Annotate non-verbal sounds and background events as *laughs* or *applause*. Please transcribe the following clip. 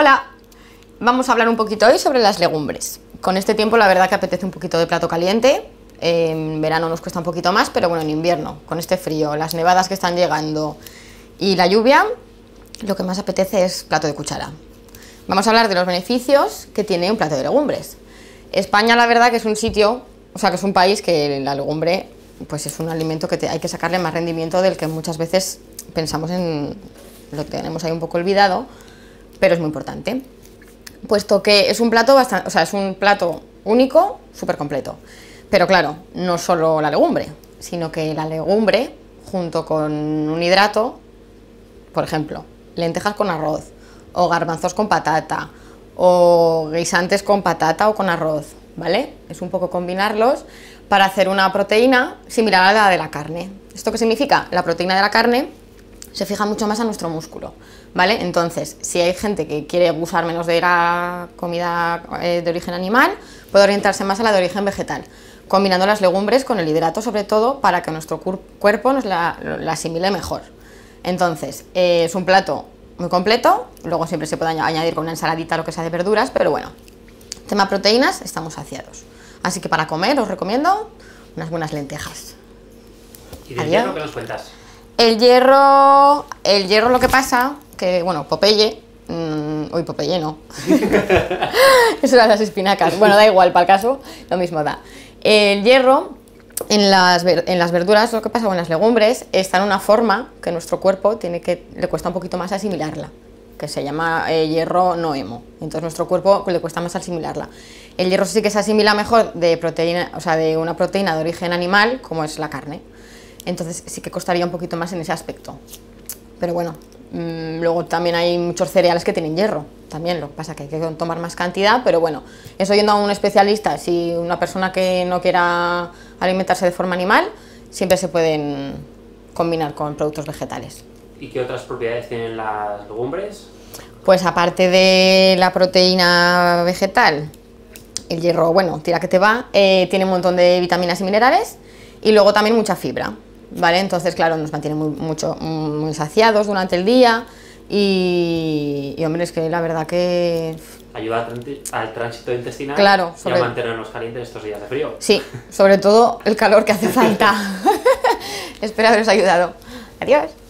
Hola, vamos a hablar un poquito hoy sobre las legumbres. Con este tiempo la verdad que apetece un poquito de plato caliente, en verano nos cuesta un poquito más, pero bueno, en invierno, con este frío, las nevadas que están llegando y la lluvia, lo que más apetece es plato de cuchara. Vamos a hablar de los beneficios que tiene un plato de legumbres. España la verdad que es un sitio, o sea que es un país que la legumbre pues es un alimento que hay que sacarle más rendimiento del que muchas veces pensamos en, lo que tenemos ahí un poco olvidado, pero es muy importante, puesto que es un plato bastante, o sea, es un plato único, súper completo. Pero claro, no solo la legumbre, sino que la legumbre junto con un hidrato, por ejemplo, lentejas con arroz, o garbanzos con patata, o guisantes con patata o con arroz, ¿vale? Es un poco combinarlos para hacer una proteína similar a la de la carne. ¿Esto qué significa? La proteína de la carne se fija mucho más a nuestro músculo, ¿vale? Entonces, si hay gente que quiere abusar menos de a comida eh, de origen animal, puede orientarse más a la de origen vegetal, combinando las legumbres con el hidrato sobre todo para que nuestro cuerpo nos la, asimile mejor. Entonces, eh, es un plato muy completo, luego siempre se puede añadir con una ensaladita lo que sea de verduras, pero bueno, tema proteínas, estamos saciados. Así que para comer os recomiendo unas buenas lentejas. ¿Y de que nos cuentas? El hierro, el hierro lo que pasa, que bueno, Popeye, hoy mm, uy, Popeye no. *laughs* Eso eran las espinacas. Bueno, da igual, para el caso, lo mismo da. El hierro en las, verduras, lo que pasa con las legumbres, está en una forma que nuestro cuerpo tiene que, le cuesta un poquito más asimilarla, que se llama eh, hierro no hemo. Entonces nuestro cuerpo le cuesta más asimilarla. El hierro sí que se asimila mejor de proteína, o sea, de una proteína de origen animal, como es la carne. Entonces sí que costaría un poquito más en ese aspecto. Pero bueno, mm, luego también hay muchos cereales que tienen hierro, también lo que pasa que hay que tomar más cantidad, pero bueno, eso yendo a un especialista, si una persona que no quiera alimentarse de forma animal, siempre se pueden combinar con productos vegetales. ¿Y qué otras propiedades tienen las legumbres? Pues aparte de la proteína vegetal, el hierro, bueno, tira que te va, eh, tiene un montón de vitaminas y minerales y luego también mucha fibra. ¿vale? Entonces, claro, nos mantiene muy, mucho, muy saciados durante el día y, hombre, es que la verdad que... Ayuda al tránsito intestinal y a mantenernos calientes estos días de frío. Sí, sobre todo el calor que hace *laughs* falta. *laughs* Espero haberos ayudado. Adiós.